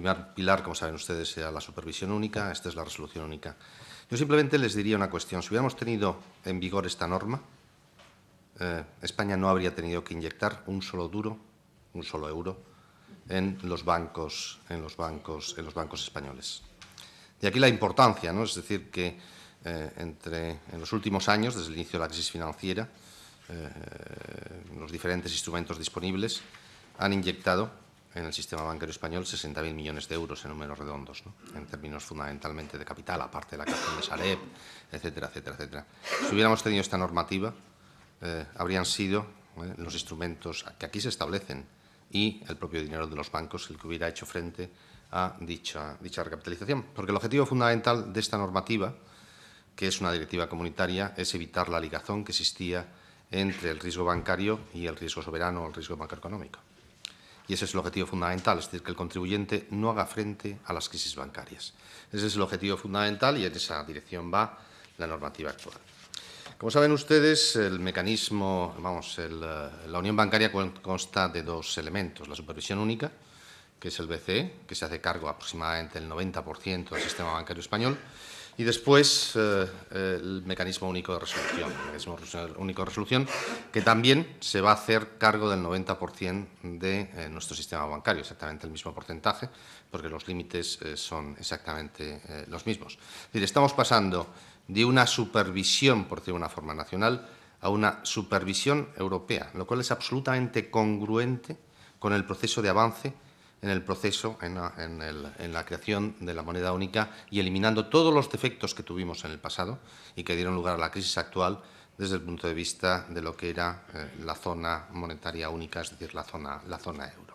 primer pilar, como saben ustedes, era la supervisión única, esta es la resolución única. Yo simplemente les diría una cuestión. Si hubiéramos tenido en vigor esta norma, eh, España no habría tenido que inyectar un solo duro, un solo euro, en los bancos, en los bancos, en los bancos españoles. De aquí la importancia, ¿no? Es decir, que eh, entre, en los últimos años, desde el inicio de la crisis financiera, eh, los diferentes instrumentos disponibles han inyectado en el sistema bancario español 60.000 millones de euros en números redondos, en términos fundamentalmente de capital, aparte de la cuestión de Sareb, etcétera, etcétera, etcétera. Si hubiéramos tenido esta normativa, eh, habrían sido eh, los instrumentos que aquí se establecen y el propio dinero de los bancos el que hubiera hecho frente a dicha, dicha recapitalización. Porque el objetivo fundamental de esta normativa, que es una directiva comunitaria, es evitar la ligazón que existía entre el riesgo bancario y el riesgo soberano o el riesgo macroeconómico. Y ese es el objetivo fundamental, es decir, que el contribuyente no haga frente a las crisis bancarias. Ese es el objetivo fundamental y en esa dirección va la normativa actual. Como saben ustedes, el mecanismo, vamos, eh, la unión bancaria consta de dos elementos. La supervisión única, que es el BCE, que se hace cargo aproximadamente del 90% del sistema bancario español, y después eh, eh, el mecanismo único de resolución, único resolución, que también se va a hacer cargo del 90% de eh, nuestro sistema bancario, exactamente el mismo porcentaje, porque los límites son exactamente los mismos. decir, estamos pasando de una supervisión, por decirlo de una forma nacional, a una supervisión europea, lo cual es absolutamente congruente con el proceso de avance en el proceso, en la, creación de la moneda única y eliminando todos los defectos que tuvimos en el pasado y que dieron lugar a la crisis actual desde el punto de vista de lo que era eh, la zona monetaria única, es decir, la zona, la zona euro.